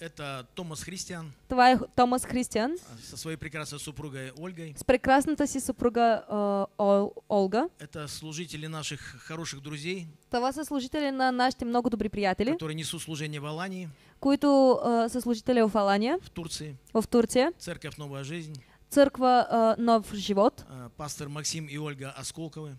это Томас Христиан. Това Томас Христиан. А, со своей прекрасной супругой Ольгой. С прекрасной си супруга э, Ольга. Олга. Это служители наших хороших друзей. Това са служители на нашите много добри приятели. Которые несут служение в Алании. Които uh, са служители в Алания. В Турции. В Турция. Церковь Новая Жизнь. Църква а, Нов живот. А, пастор Максим и Ольга Осколковы.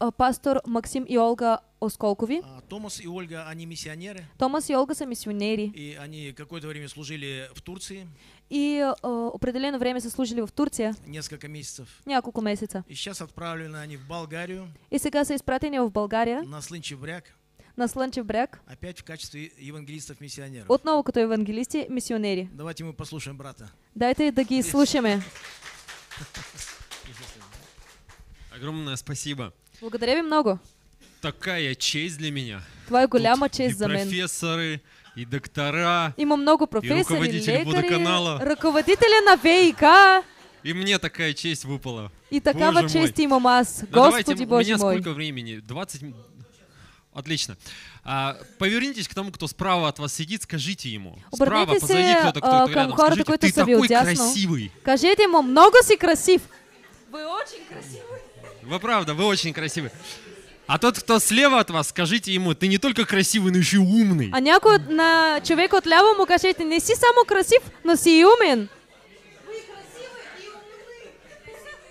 А, пастор Максим и Ольга Осколкови. А, Томас и Ольга, они миссионеры. Томас и Ольга са миссионери. И они какое-то время служили в Турции. И а, определенное время сослужили в Турции. Несколько месяцев. Няколко месяца. И сейчас отправлены они в Болгарию. И сега са изпратени в България. На Слынчевряк. на Сланчевбряк. Опять в качестве евангелистов-миссионеров. Отново като евангелисти, миссионери. Давайте мы послушаем брата. Дайте да ги слушаме. Огромное спасибо. Благодаря вам много. Такая честь для меня. Твоя голяма честь за мен. профессоры, и доктора, Има много профессоров и руководители лекари, водоканала. Руководители на ВИК. И мне такая честь выпала. И такая Боже честь мой. ему масс. Да Господи давайте, Боже у меня сколько времени? 20, Отлично. А, повернитесь к тому, кто справа от вас сидит, скажите ему. Справа, позади кто-то, кто а, рядом, скажите, ты такой ну». красивый. Скажите ему, много си красив. Вы очень красивый. Вы правда, вы очень красивый. А тот, кто слева от вас, скажите ему, ты не только красивый, но еще и умный. А някой на человеку от ляво му кажете, не си само красив, но си и умен.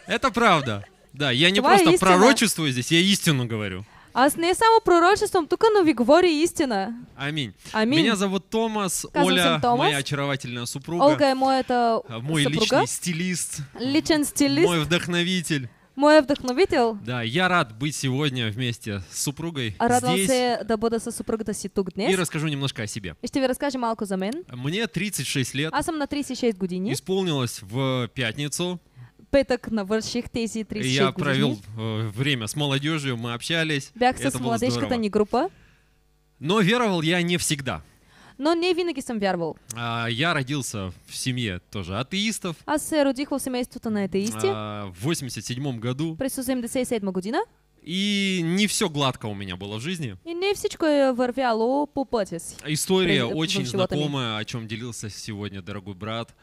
Это правда. Да, я не Твоя просто истина. пророчествую здесь, я истину говорю. Аз не е само пророчеством, тук но ви говори истина. Аминь. Аминь. Меня зовут Томас, Казвам Оля Томас. моя очаровательная супруга. Ольга, Олга е моята Мой супруга. личный стилист. Личен стилист. Мой вдохновитель. Мой вдохновитель. Да, я рад быть сегодня вместе с супругой Радвам здесь. се да бъда с супругата си тук днес. И расскажу немножко о себе. И ще ви разкажа малко за мен. Мне 36 лет. А сам на 36 години. Исполнилось в пятницу пыток на върших тези 36 Я провел э, время с молодежью, мы общались. Бях с младежката не группа. Но веровал я не всегда. Но не винаги сам вярвал. А, я родился в семье тоже атеистов. А се родих в семейството на атеисте А, в 87 году. През 87 година. И не все гладко у меня было в жизни. И не всичко е вървяло по пътя История През, очень знакомая, о чем делился сегодня дорогой брат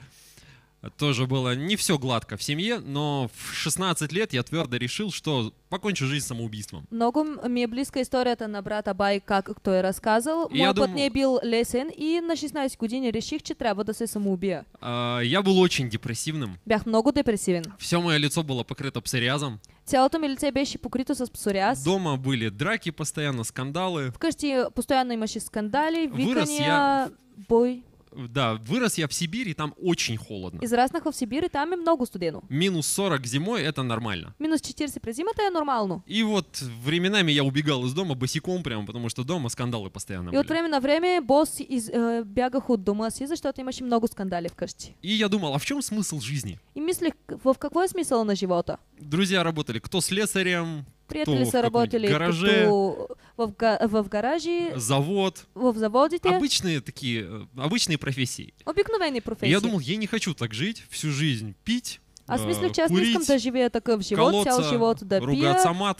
тоже было не все гладко в семье, но в 16 лет я твердо решил, что покончу жизнь самоубийством. Много мне близкая история это на брата Бай, как кто и рассказывал. Мой я дум... не был лесен, и на 16 године решил, что треба до самоубия. А, я был очень депрессивным. Бях много депрессивен. Все мое лицо было покрыто псориазом. Цялото ми лице беше покрито с псориаз. Дома были драки постоянно, скандалы. В Вкъщи постоянно имаше скандали, викания, я... бой. Да, вырос я в Сибири, там очень холодно. Из разных в Сибири, там и много студену. Минус 40 зимой — это нормально. Минус 40 при зима, це нормально. И вот временами я убегал из дома босиком прямо, потому что дома скандалы постоянно И от были. время на время бос из, э, бягах от дома си, защото имаше много скандалів вкъщи. И я думал, а в чем смысл жизни? И мысли, в какой смысл на живота? Друзья работали кто слесарем, Приятели кто в са каком работали гараже. като в, в, в гараже. Завод. В заводите. Обычные такие, э, обычные профессии. Обыкновенные профессии. Я думал, я не хочу так жить, всю жизнь пить, а мисля, че аз не искам да живея такъв живот, колоца, цял живот да пия,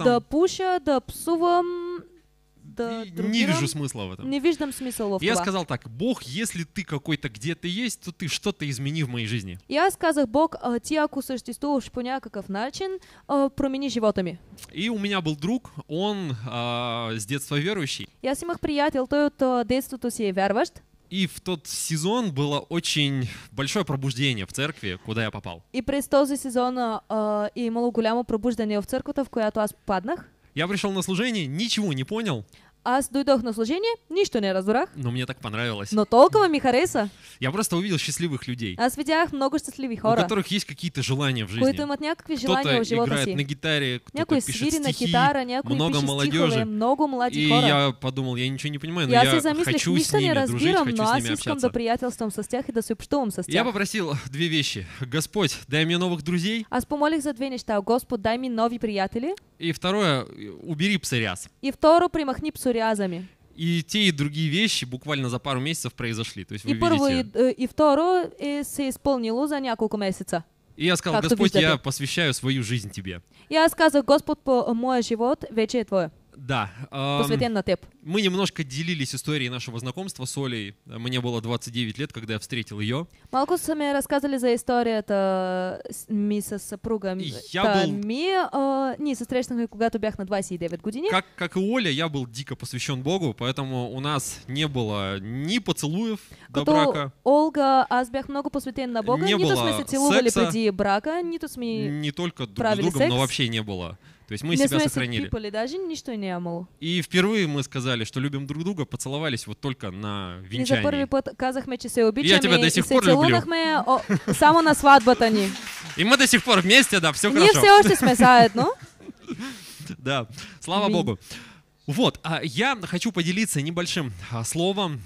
да пуша, да псувам, да, другим. Не вижу смысла в этом. Не вижу смысла в Я сказал так, Бог, если ты какой-то где-то есть, то ты что-то измени в моей жизни. Я сказал, Бог, э, ти ако существуешь по някакъв начин, э, промени животами. И у меня был друг, он а, с детства верующий. Я с ним их приятел, то, от детството си е вярващ. И в тот сезон было очень большое пробуждение в церкви, куда я попал. И при този сезон э, мало голямо пробуждение в церквата, в която аз попаднах. Я пришел на служение, ничего не понял. Аз дойдох на служение, нищо не разбрах. Но мне так понравилось. Но толково Михареса. Я просто увидел счастливых людей. Аз видях много счастливых хора. У которых есть какие-то желания в жизни. Които имат някакви желания в живота играет си. на гитаре, кто-то пишет стихи, на гитара, някой много молодежи. Стихове, много млади и хора. я подумал, я ничего не понимаю, но я, я замислих, хочу с ними не разбирам, дружить, хочу но с ними общаться. да приятелством со стях и да с Я попросил две вещи. Господь, дай мне новых друзей. Аз помолих за две неща. Господь, дай мне нови приятели. И второе, убери псориаз. И вторую примахни псориазами. И те, и другие вещи буквально за пару месяцев произошли. То есть и первое, видите... и, э, и второе и э, се исполнило за несколько месяцев. И я сказал, как Господь, я посвящаю свою жизнь Тебе. Я сказал, Господь, э, мой живот вече е да. на теп. Мы немножко делились историей нашего знакомства с Олей. Мне было 29 лет, когда я встретил ее. Малку сами рассказывали за историю это э, мисс супругом. Я э, был... Ми, э, не, сестречного куда-то бях на и Дэвид гудини. Как, как и Оля, я был дико посвящен Богу, поэтому у нас не было ни поцелуев до брака. Олга Азбях много посвятен на Бога. Не, не было секса. Не брака, не, то не только друг с другом, но вообще не было. То есть мы Без себя сохранили. People, и даже ничто не имало. И впервые мы сказали, что любим друг друга, поцеловались вот только на венчании. И за первый път Я тебя до сих пор люблю. О, само на сватбата ни. И мы до сих пор вместе, да, все хорошо. Не все още сме ну. Да, слава Богу. Вот, а я хочу поделиться небольшим а, словом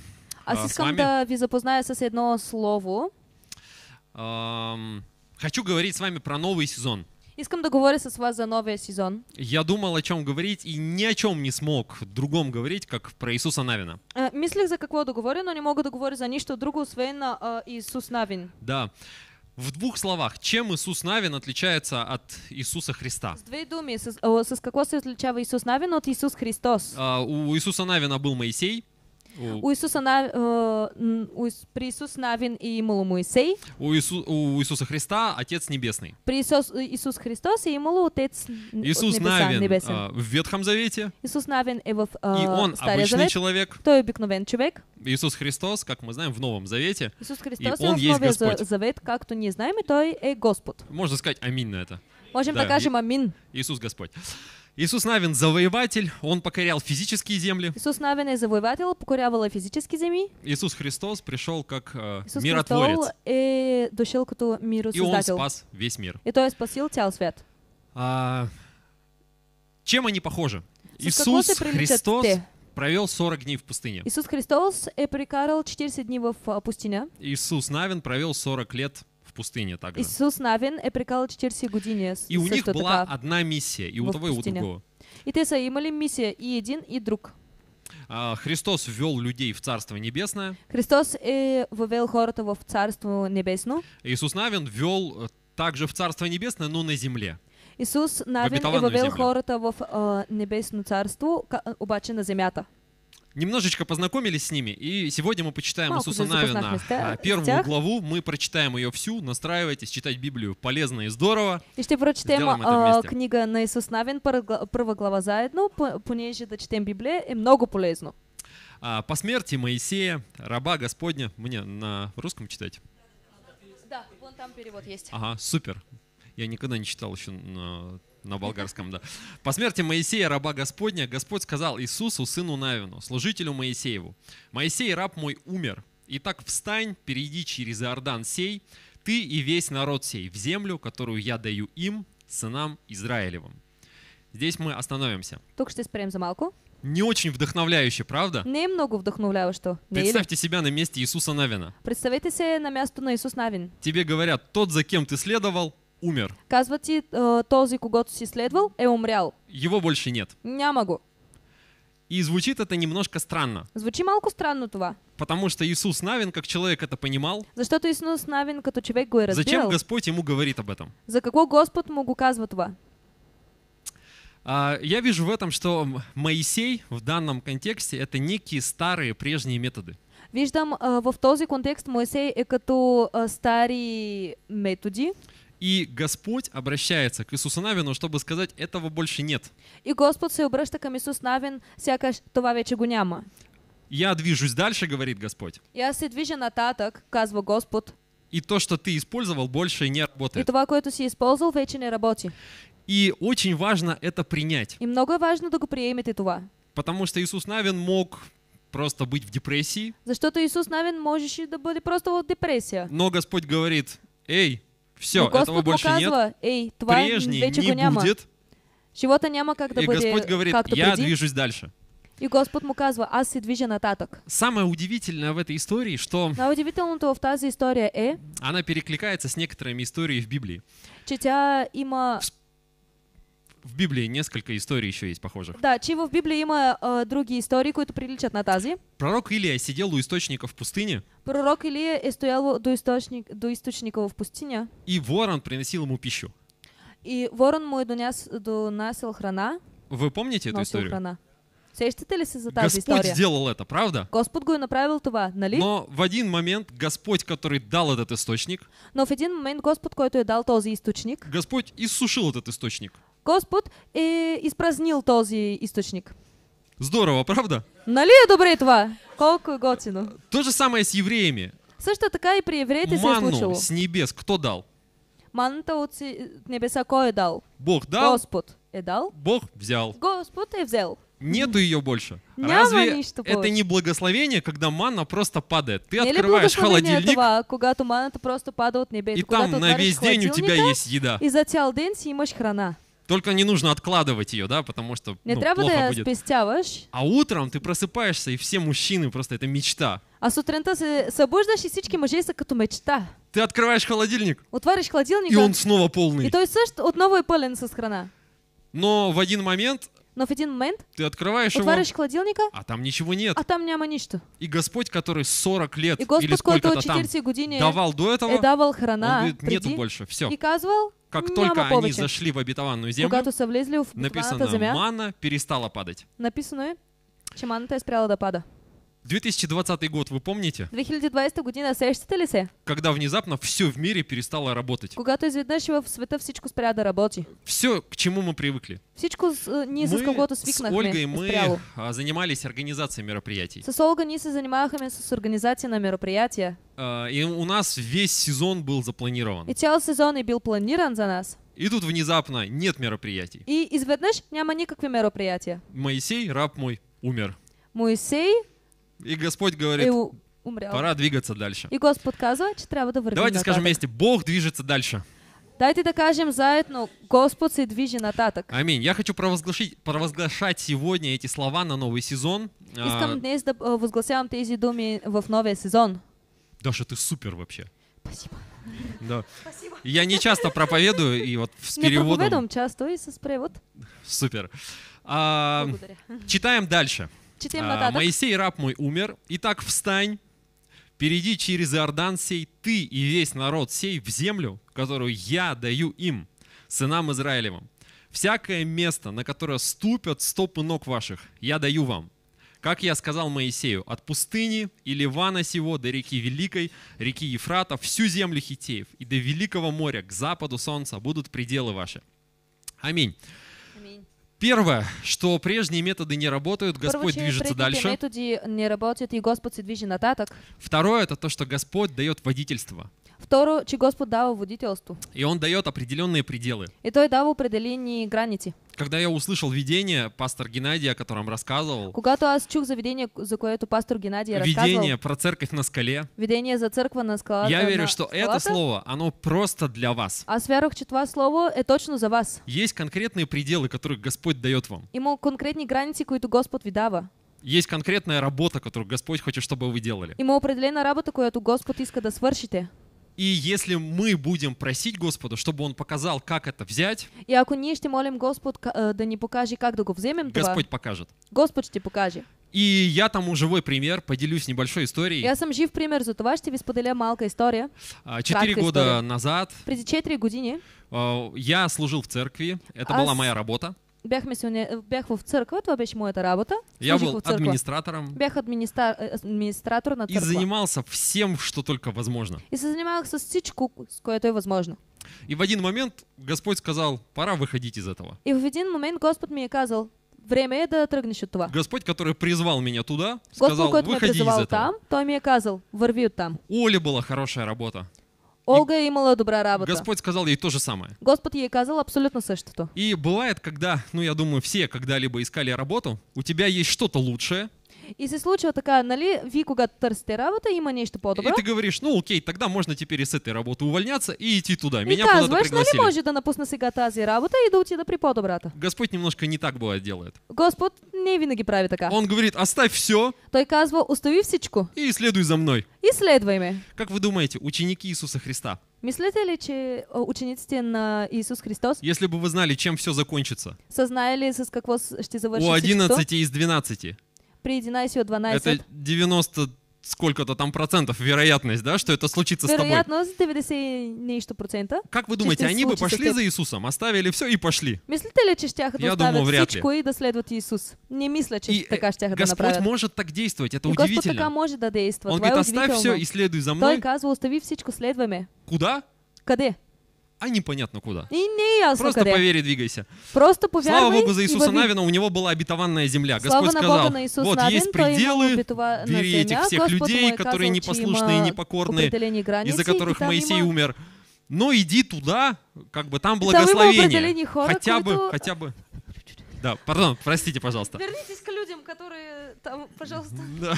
а, с вами. да ви запозная с едно слово. Хочу говорить с вами про новый сезон. Искам да говоря с вас за новый сезон. Я думал, о чем говорить, и ни о чем не смог другом говорить, как про Иисуса Навина. Э, мислех за какого да но не могу договориться говоря за ничто другого, освен на э, а, Иисус Навин. Да. В двух словах, чем Иисус Навин отличается от Иисуса Христа? С две думи, с, с, с какого отличается Иисус Навин от Иисус Христос? А, у Иисуса Навина был Моисей. У, у Ісуса на э, у, при Ісус навін і імолу Моїсей. У, Ісу, у Ісуса Христа Отець Небесний. При Ісус, Ісус э, Христос і імолу Отець Ісус навін э, небесен. в Ветхом Завете. Ісус навін і в І он обычный человек. Той обикновен человек. Иисус Христос, как мы знаем, в Новом Завете. Иисус Христос, и он есть Господь. Завет, как то не знаем, той и Господь. Можно сказать аминь на это. Можем да, докажем аминь. Иисус Господь. Иисус Навин – завоеватель, он покорял физические земли. Иисус Навин и завоеватель покорявал физические земли. Иисус Христос пришел как э, миротворец. и дошел като миру И он спас весь мир. И то есть спасил цял свет. А, чем они похожи? Иисус Христос провел 40 дней в пустыне. Иисус Христос и прикарал 40 дней в э, пустыне. Иисус Навин провел 40 лет пустыне также. Иисус Навин е прекал 40 години. И у них была одна миссия, и у того, и у другого. И те са миссия и один, и друг. А, Христос ввел людей в Царство Небесное. Христос и э, ввел хората в Царство Небесное. Иисус Навин ввел э, также в Царство Небесное, но на земле. Иисус Навин и ввел хората в э, небесно царство, обаче на земята немножечко познакомились с ними, и сегодня мы почитаем Иисуса Навина а, первую главу, мы прочитаем ее всю, настраивайтесь, читать Библию полезно и здорово. И ще прочитаем а, книга на Иисус Навин, первая глава заедно, же дочитаем Библию, и много полезно. А, по смерти Моисея, раба Господня, мне на русском читать? Да, вон там перевод есть. Ага, супер. Я никогда не читал еще на на болгарском, да. По смерти Моисея, раба Господня, Господь сказал Иисусу, сыну Навину, служителю Моисееву, «Моисей, раб мой, умер. и так встань, перейди через Иордан сей, ты и весь народ сей, в землю, которую я даю им, сынам Израилевым». Здесь мы остановимся. Только что спрем за малку. Не очень вдохновляюще, правда? Немного что? Представьте себя на месте Иисуса Навина. Представьте себе на место на Иисус Навин. Тебе говорят, тот, за кем ты следовал, умер. Казва ти, а, този, когото си следвал, е умрял. Его больше нет. Няма го. И звучит это немножко странно. Звучи малко странно това. Потому что Иисус Навин, как человек, это понимал. За что Иисус Навин, как человек, го е разбирал. Зачем Господь ему говорит об этом? За какого Господь могу го казва това? А, я вижу в этом, что Моисей в данном контексте это некие старые прежние методы. Виждам а, в този контекст Моисей е като стари методи. И Господь обращается к Иисусу Навину, чтобы сказать, этого больше нет. И Господь се обръща към Иисус Навин, сякаш това вече го няма. Я движусь дальше, говорит Господь. Я се движа нататък, казва Господь. И то, что ты использовал, больше не работает. И това, което си използвал, вече не работи. И очень важно это принять. И много важно да го приемете това. Потому что Иисус Навин мог просто быть в депрессии. За что-то Иисус Навин можешь да быть просто в депрессия. Но Господь говорит, эй, Все, Но этого больше показва, нет. Ей, това Прежний вече не няма. будет. Живота няма как да и бъде Господь говорит, както я преди. движусь дальше. И Господ му казва, аз се движа нататък. Самое удивительное в этой истории, что... Но удивительното в тази история е... Она перекликается с некоторыми историями в Библии. Че тя има в Библии несколько историй еще есть похожих. Да, чего в Библии има э, други истории, которые приличат на тази. Пророк Илия сидел у источника в пустыне. Пророк Илия стоял до, источник, до источника в пустыне. И ворон приносил ему пищу. И ворон му е донес, доносил храна. Вы помните эту историю? Храна. Сещате ли се за тази Господь история? сделал это, правда? Господь го направил това, нали? Но в один момент Господь, который дал этот источник, но в один момент Господь, который дал този источник, Господь иссушил этот источник. Господ е, э, изпразнил този источник. Здорово, правда? Нали е добре това? Колко е готино. То же самое с евреями. Също така и при евреите се е случило. с небес кто дал? Манната от небеса кой е дал? Бог дал? Господ е дал? Бог взял. Господ е взял. Нету ее больше. Разве это не благословение, когда манна просто падает? Ты открываешь холодильник, това, когато манната просто падает небес. и там на весь день у тебя есть еда. И за цял день си имаш храна. Только не нужно откладывать ее, да, потому что Не ну, плохо буде буде. спістявиш, А утром ты просыпаешься, и все мужчины просто это мечта. а сутринта се събуждаш и всички мъже са като мечта. Ты открываешь холодильник, Отвариш и он снова полный. и полный. той что от новой пълен со храна. Но в один момент но в один момент ты открываешь его, холодильника, а там ничего нет. А там няма ничто. И Господь, который 40 лет и Господь, или сколько-то там години давал до этого, э, давал храна, он говорит, нету приди, больше, все. И казвал, как только повече. они зашли в обетованную землю, в написано, земя, мана перестала падать. Написано, че маната е спряла да пада. 2020 год, вы помните? 2020 година сещате ли се? Когда внезапно все в мире перестало работать. Когато изведнъж в света всичко спря да работи. Все, к чему мы привыкли. Всичко с, э, ние мы с когото свикнахме. с Ольгой мы спряло. А, занимались организацией мероприятий. С Ольгой ние се с организацией на мероприятия. А, и у нас весь сезон был запланирован. И целый сезон и был планирован за нас. И тут внезапно нет мероприятий. И изведнъж няма никакви мероприятия. Моисей, раб мой, умер. Моисей, и Господь говорит, Eu умрел. пора двигаться дальше. И Господь каза, че трябва да вървим Давайте нататък. скажем вместе, Бог движется дальше. Дайте да кажем заедно, Господь се движи татак. Аминь. Я хочу провозглашить, провозглашать сегодня эти слова на новый сезон. А, Искам днес да э, возгласявам тези думи в новия сезон. Даша, ты супер вообще. Спасибо. Да. Спасибо. Я не часто проповедую, и вот с переводом... Не проповедуем часто, и с превод. Супер. А, Читаем дальше. Читаем а, Моисей, раб мой, умер. Итак, встань, перейди через Иордан сей, ты и весь народ сей в землю, которую я даю им, сынам Израилевым. Всякое место, на которое ступят стопы ног ваших, я даю вам. Как я сказал Моисею, от пустыни и Ливана сего до реки Великой, реки Ефрата, всю землю Хитеев и до Великого моря к западу солнца будут пределы ваши. Аминь. Первое, что прежние методы не работают, Господь Первое, движется дальше. методы не работают, и Господь движет нататок. Второе, это то, что Господь дает водительство. Второ, че Господ дава водителство. И Он дает определенные пределы. И то Той дава определенные границы. Когда я услышал видение пастор Геннадий, о котором рассказывал. Когато аз чух за видение, за което пастор Геннадий рассказывал. Видение про церковь на скале. Видение за церковь на скале. Я верю, что скалата, это слово, оно просто для вас. Аз вярвах, че това слово е точно за вас. Есть конкретные пределы, которые Господь дает вам. Има конкретни граници, които Господ ви дава. Есть конкретная работа, которую Господь хочет, чтобы вы делали. Има определена работа, която Господ иска да свършите. И если мы будем просить Господа, чтобы Он показал, как это взять, и ако молим Господ а, да не покажи, как да вземем Господь това, покажет. Господь, ще покаже. И я тому живой пример, поделюсь небольшой историей. Я сам жив пример, за това что, тебе споделя малка история. А, четыре года история. назад. Преди 4 години. А, я служил в церкви, это Аз была моя работа. Бяхме се, уни... Э, бях в църква, това беше моята работа. Я был администратором. Бях администра... Э, администратор на църква. И занимался всем, что только возможно. И занимался занимавах с всичко, с което е възможно. И в один момент Господь сказал, пора выходить из этого. И в один момент Господь мне сказал, время е да тръгнеш от това. Господь, который призвал меня туда, сказал, Господь, выходи из этого. Там, той мне сказал: върви там. Оля была хорошая работа. Ольга и... имала добра работа. Господь сказал ей то же самое. Господь ей сказал абсолютно все что то. И бывает, когда, ну я думаю, все когда-либо искали работу, у тебя есть что-то лучшее, и се случва така, нали, ви когато търсите работа, има нещо по-добро. И ты говоришь, ну окей, тогда можно теперь и с этой работы увольняться и идти туда. Меня и казваш, нали може да напусна сега тази работа и да отида при по-добрата. Господь немножко не так бывает делает. Господ не винаги прави така. Он говорит, оставь все. Той казва, остави всичко. И следуй за мной. И следвай ме. Как вы думаете, ученики Иисуса Христа, Мислите ли, че учениците на Иисус Христос? Если бы вы знали, чем все закончится. Сознаели, с какво ще завърши У 11 из 12. при 11 от 12. Это 90 сколько-то там процентов вероятность, да, что это случится вероятность с тобой. Вероятность 90 процента. Как вы думаете, они бы пошли за Иисусом, оставили все и пошли? Мислите ли, че щяха да думаю, вряд ли. и да Иисус? Не мисля, че така э, щяха да направят. Господь может так действовать, это и удивительно. Господь така може да действа, Он е говорит, оставь все и следуй за е мной. Той казва, остави всичко, следваме. Куда? Къде? а непонятно куда. И не ясно Просто по вере двигайся. Просто по Слава Богу за Иисуса Навина, у него была обетованная земля. Слава Господь сказал, вот Навин, есть пределы, бери этих всех Господь людей, которые непослушные, а, непокорные, из-за которых Моисей умер но ну, иди туда, как бы там благословение. Хотя бы, хотя бы. Да, пардон, простите, пожалуйста. Вернитесь к людям, которые там, пожалуйста. Да.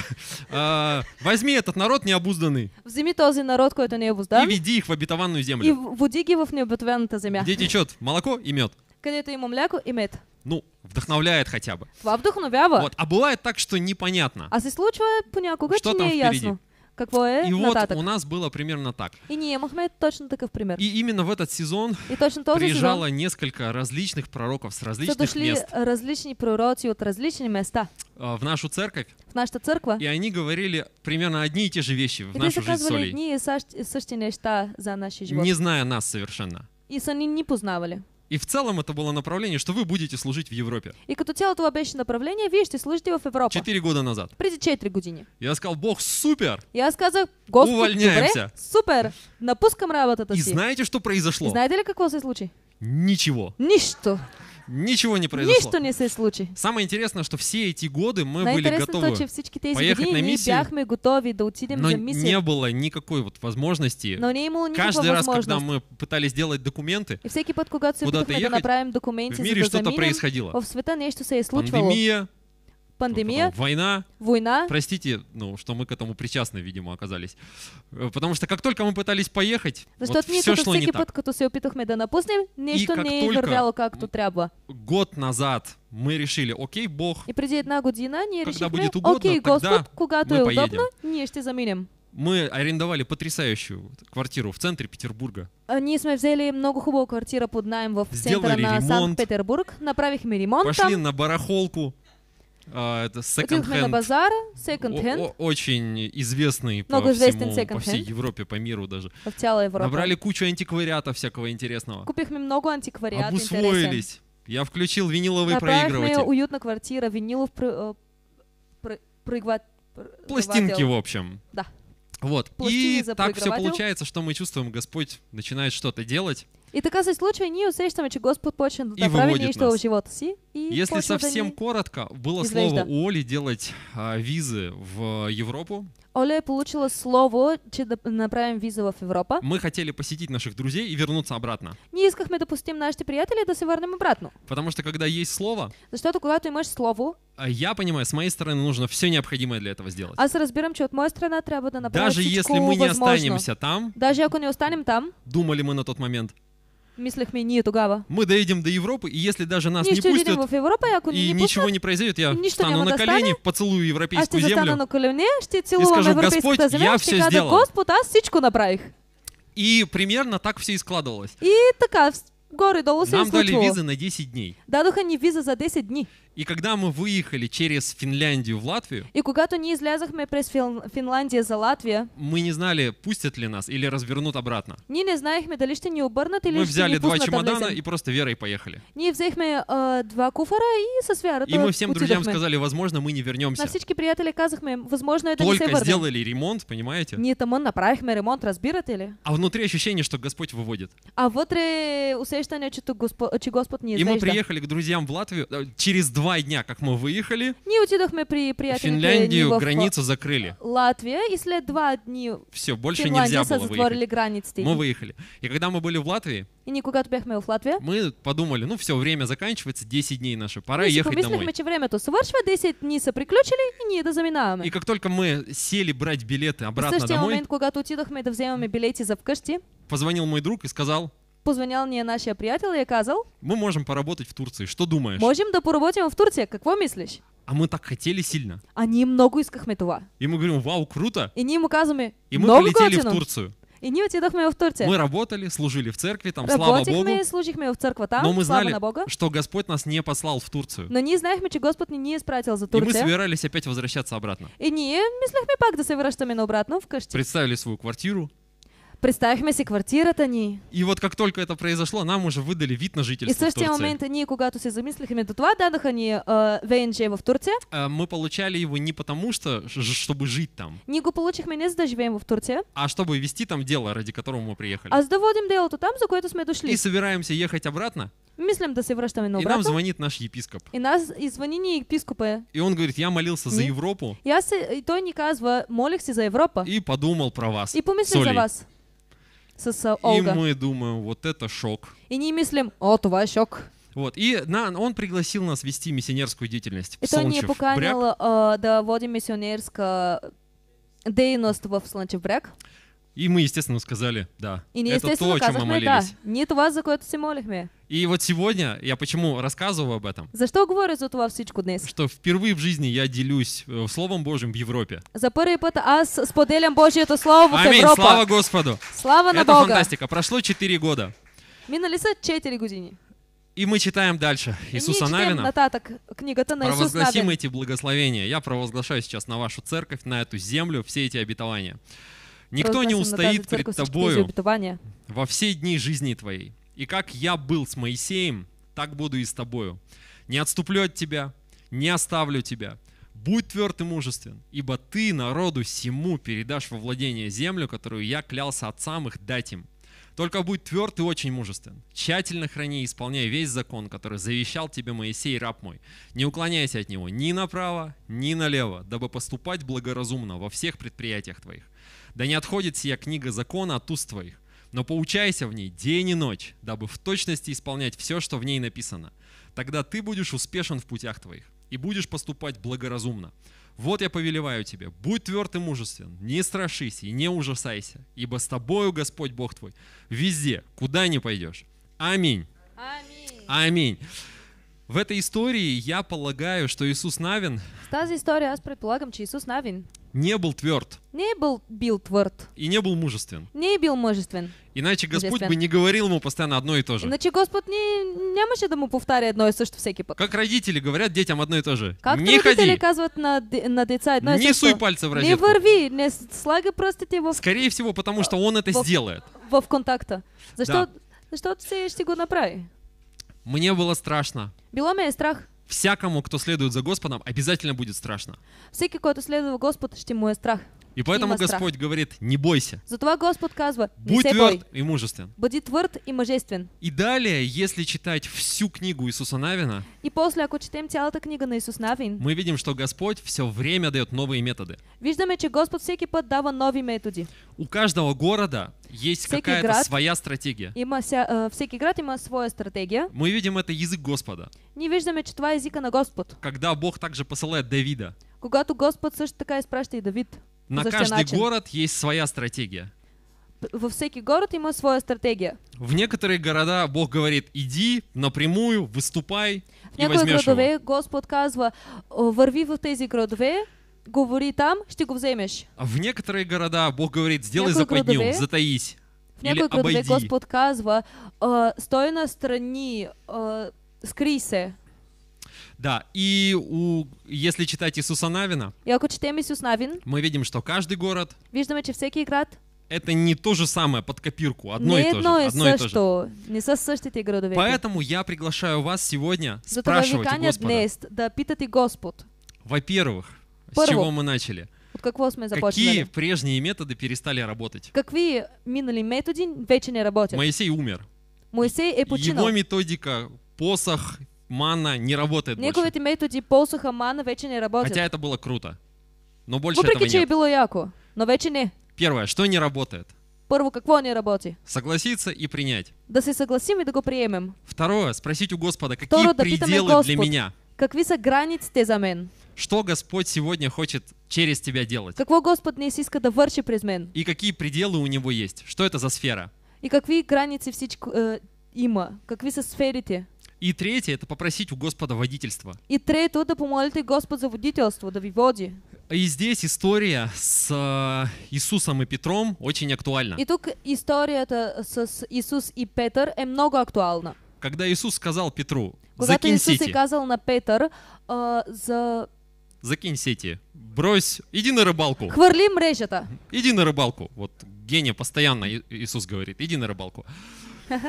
А, возьми этот народ необузданный. Взими този народ, който не е обуздан. И веди их в обетованную землю. И води его в необетованната землю. Где течет молоко и мед. когда Където ему мляку и мед. Ну, вдохновляет хотя бы. Това вдохновява. Вот. А бывает так, что непонятно. А се случва понякога, что там не впереди. ясно. Какое? И вот у нас было примерно так. И не, Мухаммед точно в пример. И именно в этот сезон и точно приезжало сезон. несколько различных пророков с различных дошли мест. Э, различные пророки от различных места. В нашу церковь. В нашу церковь. И они говорили примерно одни и те же вещи в и нашу жизнь солей. одни и сущие нечто за наши жизни. Не зная нас совершенно. И они не познавали. И в целом это было направление, что вы будете служить в Европе. И като цяло това беше направление, вие ще его в Европе. Четыре года назад. Прежде 4 години. Я сказал, Бог, супер! Я сказал, Господи, Увольняемся. Добре, супер! Напускам работата си. И знаете, что произошло? И знаете ли, какво се случи? Ничего. Ничто. Ничего не произошло. Ничто не се Самое интересное, что все эти годы мы были готовы то, че всички тези поехать години, на миссию, бяхме готови да отидем но за миссию. не было никакой вот возможности. Но не имало Каждый раз, когда мы пытались делать документы, и всякий път, куда-то ехать, да направим документи, в мире что-то происходило. В света нечто се е Пандемия, пандемия. Вот война. Война. Простите, ну, что мы к этому причастны, видимо, оказались. Э, потому что как только мы пытались поехать, Защото ну вот все шло не път, так. като се опитахме да напуснем, нещо как не только вървяло както трябва. Год назад мы решили, окей, Бог, И преди една година ние когда решихме, будет ну, угодно, окей, тогда Господ, когато мы е поедем. удобно, ние ще Мы арендовали потрясающую квартиру в центре Петербурга. Они Ние сме взели много хубава квартира под найем в центре на ремонт. Санкт-Петербург, направихме ремонт Пошли там, на барахолку. А, это секонд-хенд. базара, секонд-хенд. Очень известный по, известен всему, по всей Европе, по миру даже. По целой Европе. Набрали кучу антиквариата всякого интересного. Купим много антиквариата Обусвоились. Интересен. Я включил виниловый Направь проигрыватель. уютно квартира, винилов при, при, пригва... Пластинки, в общем. Да. Вот. Пластины и так все получается, что мы чувствуем, Господь начинает что-то делать. И така се случва и ние усещаме, че Господ почне да направи нещо нас. в живота си. И Если совсем да коротко, было извежда. слово у Оли делать а, визы в Европу. Оля получила слово, че да направим визу в Европа. Мы хотели посетить наших друзей и вернуться обратно. Не искахме допустим нашите приятели да се върнем обратно. Потому что когда есть слово... Защото когато имаш слово... А, я понимаю, с моей стороны нужно все необходимое для этого сделать. Аз разбирам, че от моя страна трябва да направим Даже если мы не останемся там... Даже ако не останем там... Думали мы на тот момент, Мислях ми ние тогава. Мы доедем до Европы, и если даже нас не пустят, в Европа, и, не пуснат, ничего не произойдет, я встану на колени, да поцелую европейскую а землю. Аз ще на колене, ще целувам и скажу, Господь, земля, я все сделал. Господь, аз всичко направих. И примерно так все и складывалось. И такая горы долу Нам дали визы на 10 дней. Дадоха не виза за 10 дней. И когда мы выехали через Финляндию в Латвию, и когда-то не ние излязахме през Фин... Финландия за Латвию, мы не знали, пустят ли нас или развернут обратно. Ние не знаехме дали ще ни обърнат или Мы взяли два чемодана и просто Верой поехали. Не взяли мы э, два куфара и со вярата И мы всем друзьям сказали, возможно, мы не вернемся. На всички приятели мы, возможно, это Только не Только сделали ремонт, понимаете? Ние там направихме ремонт, разбирать или. А внутри ощущение, что Господь выводит. А внутри э, усещание что Господ, че Господ не И мы приехали к друзьям в Латвию э, через два два дня, как мы выехали, не утидах мы при приятелях Финляндию границу закрыли. Латвия, и след два дня. Все, больше Финляндия нельзя было выехать. Границ, мы выехали. И когда мы были в Латвии, и никуда бехме в Латвии, мы подумали, ну все, время заканчивается, 10 дней наши, пора Если ехать домой. Если время, то совершили 10 дней, соприключили, и не это заминаем. И как только мы сели брать билеты обратно домой, момент, когда утидах мы это взаимами билеты за вкашти, позвонил мой друг и сказал, позвоняв мне наші приятелі и казав: мы можем поработать в Турции что думаешь можем да поработаем в Турции как вы мислиш? А мы так хотели сильно. Они много искахме това. И мы говорим, вау, круто. И мы указываем, И мы полетели готину. в Турцию. И не отъедахме в Турции Мы работали, служили в церкви, там, Работихме, слава Богу. служихме в церкви там, Но мы знали, на Бога. что Господь нас не послал в Турцию. Но не знаем, что Господь не испратил за Турцию. И мы собирались опять возвращаться обратно. И не мысляхме пак да се връщаме обратно в каште. Представили свою квартиру. Представихме си квартирата ни. И вот как только это произошло, нам уже выдали вид на жительство И в същия момент ние, когато се замислихме до това, дадаха ни э, ВНЖ в Турция. Э, мы получали его не потому, что, чтобы жить там. Ние го получихме не за да живеем в Турция. А чтобы вести там дело, ради которого мы приехали. А за да водим делото там, за което сме дошли. И собираемся ехать обратно. Мислим да се връщаме на обратно. И нам звонит наш епископ. И нас и звони ни епископа. И он говорит, я молился за Европу. И, аз, и той ни казва, молих се за Европа. И подумал про вас. И помислил за вас с Олга. И мы думаем, вот это шок. И не мыслим, о, твой шок. Вот, и на, он пригласил нас вести миссионерскую деятельность. Это не поканил э, да води миссионерска дейноство в Слънчевбряг. И мы, естественно, сказали, да. И не, это то, о чем мы молились. Да. Не това, за което се молихме. И вот сегодня я почему рассказываю об этом? За что говорю, за това всичко днес? Что впервые в жизни я делюсь э, Словом Божьим в Европе. За перший път аз споделям это Слово в Аминь, Европа. слава Господу. Слава на Это Бога. фантастика. Прошло 4 года. Минали са 4 години. И мы читаем дальше Иисуса Навина. Нататок, то на Провозгласим Навин. эти благословения. Я провозглашаю сейчас на вашу церковь, на эту землю, все эти обетования. Никто не устоит пред тобою во все дни жизни твоей. И как я был с Моисеем, так буду и с тобою. Не отступлю от тебя, не оставлю тебя. Будь тверд и мужествен, ибо ты народу всему передашь во владение землю, которую я клялся отцам их дать им. Только будь тверд и очень мужествен. Тщательно храни и исполняй весь закон, который завещал тебе Моисей, раб мой. Не уклоняйся от него ни направо, ни налево, дабы поступать благоразумно во всех предприятиях твоих. Да не отходит сия книга закона от уст твоих, но поучайся в ней день и ночь, дабы в точности исполнять все, что в ней написано. Тогда ты будешь успешен в путях твоих и будешь поступать благоразумно. Вот я повелеваю тебе, будь тверд и мужествен, не страшись и не ужасайся, ибо с тобою Господь Бог твой везде, куда не пойдешь. Аминь. Аминь. Аминь. В этой истории я полагаю, что Иисус Навин... В Стази истории я предполагаю, что Иисус Навин не был тверд. Не был бил тверд. И не был мужествен. Не был мужествен. Иначе Господь бы не говорил ему постоянно одно и то же. Иначе Господь не не может ему повторять одно и то же всякий Как родители говорят детям одно и то же. Как не родители ходи. на, на деца одно и Не суй пальцы в розетку. Не върви, не слагай просто его. Скорее всего, потому что он это в, сделает. В, в контакта. За да. что, за что ты все эти го направи? Мне было страшно. Било меня страх. Всякому, кто следует за Господом, обязательно будет страшно. Всякий, кто следует Господу, ще му страх. И поэтому Господь страх. говорит, не бойся. Затова Господь казва, Будь тверд бой. и мужествен. Буди тверд и мужествен. И далее, если читать всю книгу Иисуса Навина, и после, ако читаем целую книгу на Иисус Навин, мы видим, что Господь все время дает новые методы. Виждаме, что Господь всякий път дава нови методи. У каждого города есть какая-то своя стратегия. Има ся, э, всякий град има своя стратегия. Мы видим это язык Господа. Не виждаме, что това е езика на Господ. Когда Бог также посылает Давида. Когато Господ също така изпраща и Давид. На каждый начин. город есть своя стратегия. Во всякий город ему своя стратегия. В некоторые города Бог говорит, иди напрямую, выступай в и возьмешь городове его. Господь казва, ворви в эти городове, говори там, что го вземешь. в некоторые города Бог говорит, сделай западню, городове, затаись. В некоторые города Господь казва, стой на стороне, скрийся. Да, и у, если читать Иисуса Навина, и ако четем Иисус Навин, мы видим, что каждый город, виждаме, че всякий град, это не то же самое под копирку, одно не и то же. Е одно и то же. Не са същите градове. Поэтому я приглашаю вас сегодня спрашивать Господа. Днес, да питате Господ. Во-первых, с чего мы начали? От какво сме Какие прежние методы перестали работать? Какие минали методи вече не работят? Моисей умер. Моисей е починал. Его методика, посох, мана не работает Некого Неговите методи посоха мана вече не работает. Хотя это было круто. Но больше Вопреки этого че е било яко, но вече не. Первое, что не работает? Первое, какво не работает? Согласиться и принять. Да се согласим и да го приемем. Второе, спросить у Господа, какие Второ, да пределы Господ, для меня? Какви са границите за мен? Что Господь сегодня хочет через тебя делать? Какво Господ днес иска да върши през мен? И какие пределы у него есть? Что это за сфера? И какви граници всичко э, има? Какви са сферите? И третье – это попросить у Господа водительства. И третье – да помолите Господь водительство, да ви води. И здесь история с э, Иисусом и Петром очень актуальна. И тут история это с Иисус и Петр е э, много актуальна. Когда Иисус сказал Петру, закинь Когато Иисус сказал на Петър, а, э, за... Закинь сети, брось, иди на рыбалку. Хвърли мрежата. Иди на рыбалку. Вот Гене постоянно Иисус говорит, иди на рыбалку.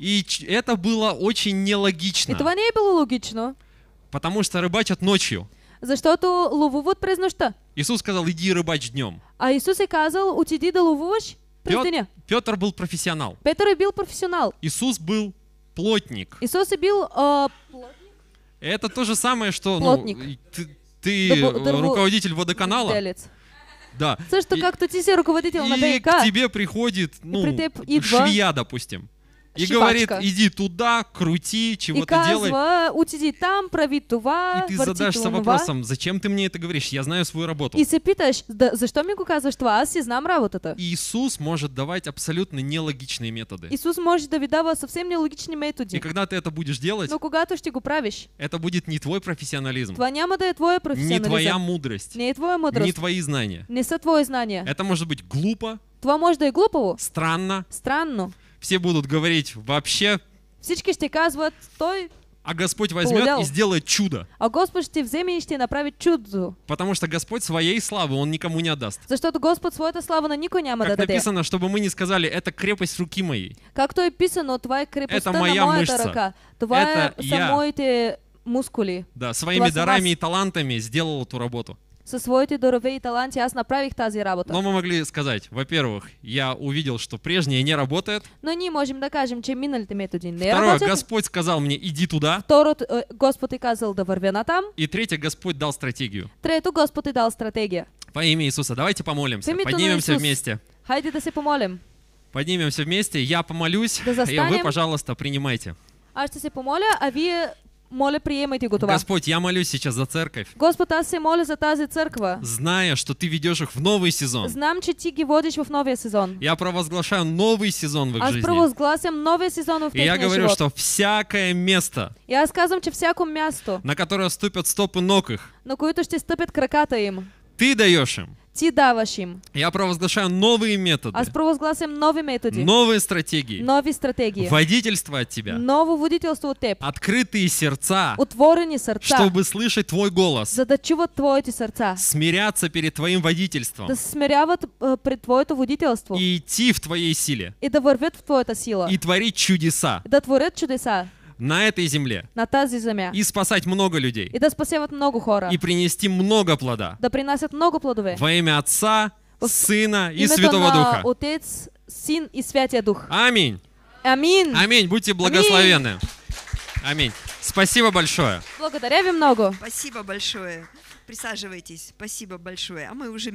И это было очень нелогично. Этого не было логично. Потому что рыбачат ночью. лову вот през то Иисус сказал, иди рыбач днем. А Иисус и казал, утиди да ловуваш през Пет, Петр был профессионал. Петр и был профессионал. Иисус был плотник. Иисус и был э, а, плотник. Это то же самое, что ну, плотник. Ну, ты, ты Дубо, руководитель водоканала. Делец. Да. Слушай, что как-то тебе руководитель на БК. И к тебе приходит, ну, и швея, допустим. И говорит, иди туда, крути, чего ты делай. Утіді там, прави тува, И ты задашся вопросом, зачем ты мне это говоришь? Я знаю свою работу. І питаешь, да, за что мне указуєш тва, аз я знам работа-то? Иисус может давать абсолютно нелогічні методи. Ісус може давати зовсім нелогічні методы. И когда ты это будешь делать, ну коли ти ж го правиш? Це не твой профессионализм. Твоя няма да е твоя професіоналізм. Не твоя мудрость. Не твоя мудрость. Не твои знания. Не со твои знания. Это может быть глупо. Тва може и глупого. Странно. Странно все будут говорить вообще. Всички ще казват, той а Господь возьмет Улял. и сделает чудо. А Господь ще вземе и ще направит чудо. Потому что Господь своей славы он никому не отдаст. За что Господь своя славу на никого не отдаст. Как написано, чтобы мы не сказали, это крепость руки моей. Как то и писано, твоя крепость это моя мышца. Рука, твоя это самой я. мускули. Да, своими дарами и талантами сделал эту работу със своите дарове и таланти аз направих тази работа. Но мы могли сказать, во-первых, я увидел, что прежнее не работает. Но не можем докажем, чем миналите методи не Второе, работят. Господь сказал мне, иди туда. Второе, э, Господь и казал, да на там. И третье, Господь дал стратегию. Третье, Господь и дал стратегию. По имени Иисуса. Давайте помолимся, Името поднимемся вместе. Хайде да се помолим. Поднимемся вместе, я помолюсь, да и вы, пожалуйста, принимайте. А что се помоля, а вы? моля, приемайте го това. Господь, я молюсь сейчас за церковь. Господ, аз се моля за тази църква. Зная, что ты ведешь их в новый сезон. Знам, че ти ги водиш в новия сезон. Я провозглашаю новый сезон в их аз жизни. Аз провозгласям новый сезон в И я говорю, живот. что всякое место. И аз казвам, че всяко място. На которое ступят стопы ног их. На които ще стъпят краката им. Ты даешь им ти даваш Я провозглашаю новые методы. Аз провозгласям нови методи. Новые стратегии. Новые стратегии. Водительство от тебя. Новое водительство от тебя. Открытые сердца. Отворени сердца. Чтобы слышать твой голос. За да твои твоите сердца. Смиряться перед твоим водительством. Да смиряват э, пред твоето водителство. И идти в твоей силе. И да ворвет в твоята сила. И творить чудеса. Да творят чудеса на этой земле. На тази земя. И спасать много людей. И да спасет много хора. И принести много плода. Да приносят много плодов Во имя Отца, Сына и Името Святого на Духа. Отец, Сын и Святия Дух. Аминь. Аминь. Аминь. Будьте благословенны. Аминь. Спасибо большое. Благодаря вам много. Спасибо большое. Присаживайтесь. Спасибо большое. А мы уже